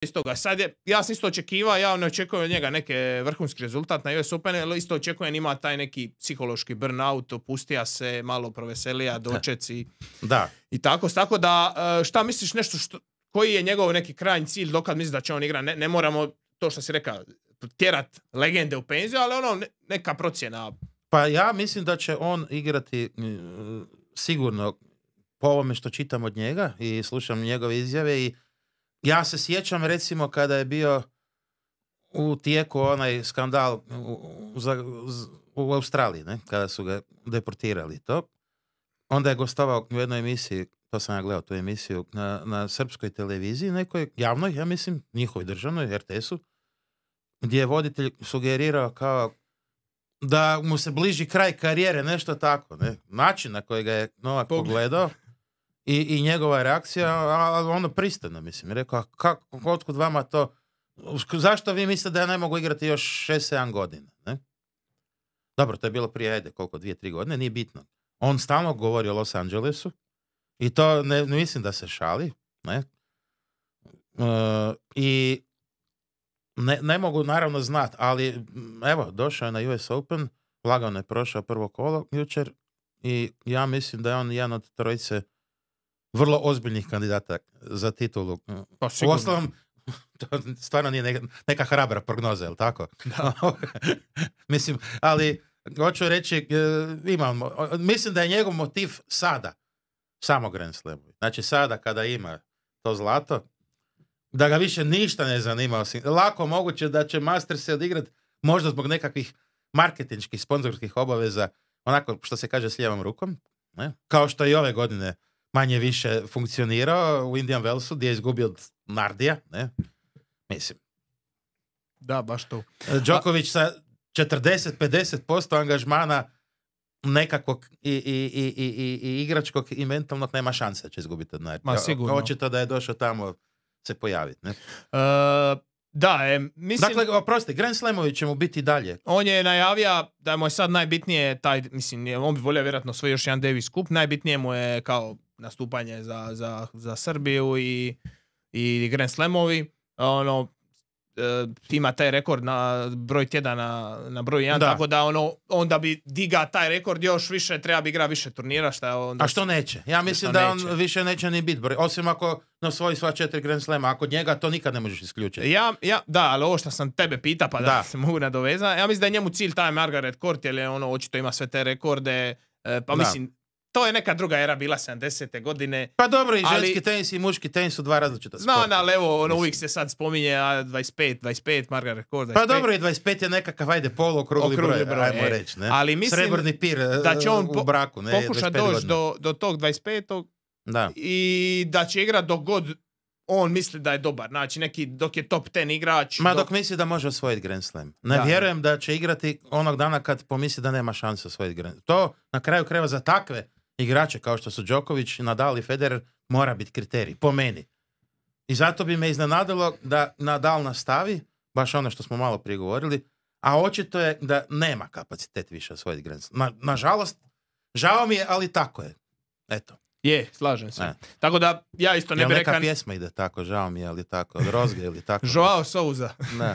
iz toga. Sad je, ja sam isto očekivao, ja ne očekujem od njega neke vrhunski rezultat na US Open, ali isto očekujem ima taj neki psihološki burnout, opustija se, malo proveselija, dočeci i, da. i tako. Tako da, e, šta misliš nešto što, koji je njegov neki krajnji cilj dokad misliš da će on igrati? Ne, ne, moramo, to što si rekao, tjerat legende u penziju, ali ono, neka procjena. Pa ja mislim da će on igrati e, sigurno po ovome što čitam od njega i slušam njegove izjave i ja se sjećam recimo kada je bio u tijeku onaj skandal u, Australiji, ne? kada su ga deportirali to. Onda je gostovao u jednoj emisiji, to sam ja gledao tu emisiju, na, na srpskoj televiziji, nekoj javnoj, ja mislim, njihovoj državnoj, RTS-u, gdje je voditelj sugerirao kao da mu se bliži kraj karijere, nešto tako. Ne? Način na koji ga je Novak pogledao, i, i njegova reakcija, ono pristana, mislim. rekao, a kako, otkud vama to, zašto vi mislite da ja ne mogu igrati još 6-7 godina? Ne? Dobro, to je bilo prije, ajde, koliko, dvije, tri godine, nije bitno. On stalno govori o Los Angelesu i to ne, mislim da se šali, ne? E, I ne, ne, mogu naravno znat, ali mm, evo, došao je na US Open, lagano je prošao prvo kolo jučer i ja mislim da je on jedan od trojice vrlo ozbiljnih kandidata za titulu. Pa osnovom, to stvarno nije neka, hrabra prognoza, jel tako? Ovaj, mislim, ali hoću reći, e, imamo, mislim da je njegov motiv sada, samo Grand Znači sada kada ima to zlato, da ga više ništa ne zanima. Osim, lako moguće da će Master se odigrati možda zbog nekakvih marketinških, sponzorskih obaveza, onako što se kaže s lijevom rukom, ne? kao što i ove godine manje više funkcionirao u Indian Wellsu gdje je izgubio Nardija, ne? Mislim. Da, baš to. E, Đoković sa 40-50% angažmana nekakvog i, i, i, i, igračkog i mentalnog nema šanse da će izgubiti od Nardija. Ma sigurno. Očito da je došao tamo se pojaviti, ne? E, da, e, mislim... Dakle, oprosti, Grand Slamović će mu biti dalje. On je najavio da mu je sad najbitnije taj, mislim, on bi volio vjerojatno svoj još jedan Davis kup, najbitnije mu je kao nastupanje za, za, za Srbiju i, i Grand Slamovi. Ono, e, ima taj rekord na broj tjedana, na broj 1, tako da ono, onda bi diga taj rekord još više, treba bi igra više turnira. Šta A što neće? Ja mislim da on više neće ni biti broj, osim ako na svoji sva četiri Grand Slema, ako njega to nikad ne možeš isključiti. Ja, ja, da, ali ovo što sam tebe pita, pa da, da. se mogu nadovezati, ja mislim da je njemu cilj taj Margaret Court, jer je ono, očito ima sve te rekorde, e, pa mislim, to je neka druga era bila 70. godine. Pa dobro, i ženski ali, tenis i muški tenis su dva različita sporta. No, no, ali evo, ono, uvijek se sad spominje a 25, 25, Margaret Court, Pa dobro, i 25 je nekakav, ajde, polo okrugli, broj, broj, ajmo e. reći. Ne? Ali mislim Srebrni pir da e, će on po, u braku, ne? pokuša doći do, do tog 25. Da. I da će igrati dok god on misli da je dobar. Znači, neki dok je top 10 igrač... Ma dok, dok misli da može osvojiti Grand Slam. Ne da. vjerujem da će igrati onog dana kad pomisli da nema šanse osvojiti Grand Slam. To na kraju kreva za takve igrače kao što su Đoković, Nadal i Federer mora biti kriterij, po meni. I zato bi me iznenadilo da Nadal nastavi, baš ono što smo malo prije govorili, a očito je da nema kapacitet više osvojiti Grand Na, nažalost, žao mi je, ali tako je. Eto. Je, slažem se. E. Tako da, ja isto ne bih rekao... Neka pjesma ide tako, žao mi je, ali tako. Rozge ili tako. Joao Souza. Ne.